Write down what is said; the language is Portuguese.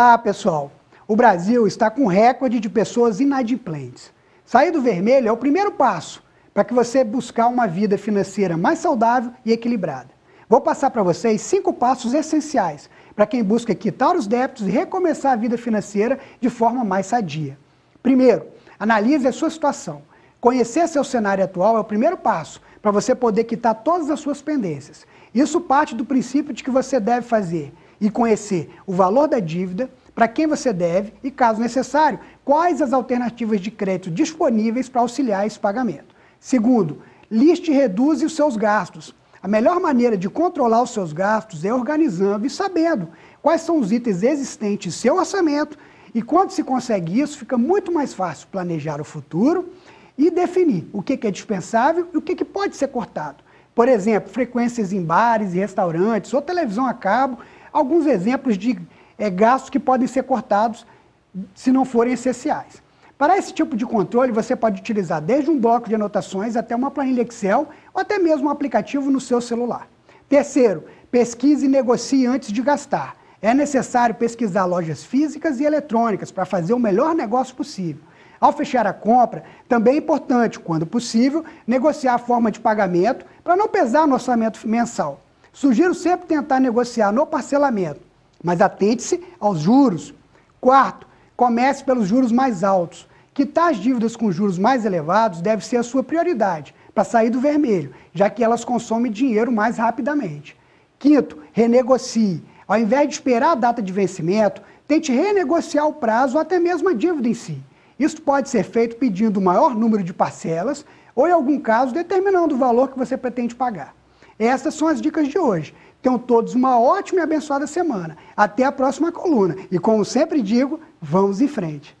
Olá, pessoal, o Brasil está com recorde de pessoas inadimplentes. Sair do vermelho é o primeiro passo para que você buscar uma vida financeira mais saudável e equilibrada. Vou passar para vocês cinco passos essenciais para quem busca quitar os débitos e recomeçar a vida financeira de forma mais sadia. Primeiro, analise a sua situação. Conhecer seu cenário atual é o primeiro passo para você poder quitar todas as suas pendências. Isso parte do princípio de que você deve fazer e conhecer o valor da dívida, para quem você deve e, caso necessário, quais as alternativas de crédito disponíveis para auxiliar esse pagamento. Segundo, liste e reduze os seus gastos. A melhor maneira de controlar os seus gastos é organizando e sabendo quais são os itens existentes em seu orçamento e quando se consegue isso, fica muito mais fácil planejar o futuro e definir o que é dispensável e o que pode ser cortado. Por exemplo, frequências em bares e restaurantes ou televisão a cabo alguns exemplos de é, gastos que podem ser cortados se não forem essenciais. Para esse tipo de controle, você pode utilizar desde um bloco de anotações até uma planilha Excel ou até mesmo um aplicativo no seu celular. Terceiro, pesquise e negocie antes de gastar. É necessário pesquisar lojas físicas e eletrônicas para fazer o melhor negócio possível. Ao fechar a compra, também é importante, quando possível, negociar a forma de pagamento para não pesar no orçamento mensal. Sugiro sempre tentar negociar no parcelamento, mas atente-se aos juros. Quarto, comece pelos juros mais altos. Quitar as dívidas com juros mais elevados deve ser a sua prioridade para sair do vermelho, já que elas consomem dinheiro mais rapidamente. Quinto, renegocie. Ao invés de esperar a data de vencimento, tente renegociar o prazo ou até mesmo a dívida em si. Isso pode ser feito pedindo o maior número de parcelas ou, em algum caso, determinando o valor que você pretende pagar. Essas são as dicas de hoje. Tenham todos uma ótima e abençoada semana. Até a próxima coluna. E como sempre digo, vamos em frente.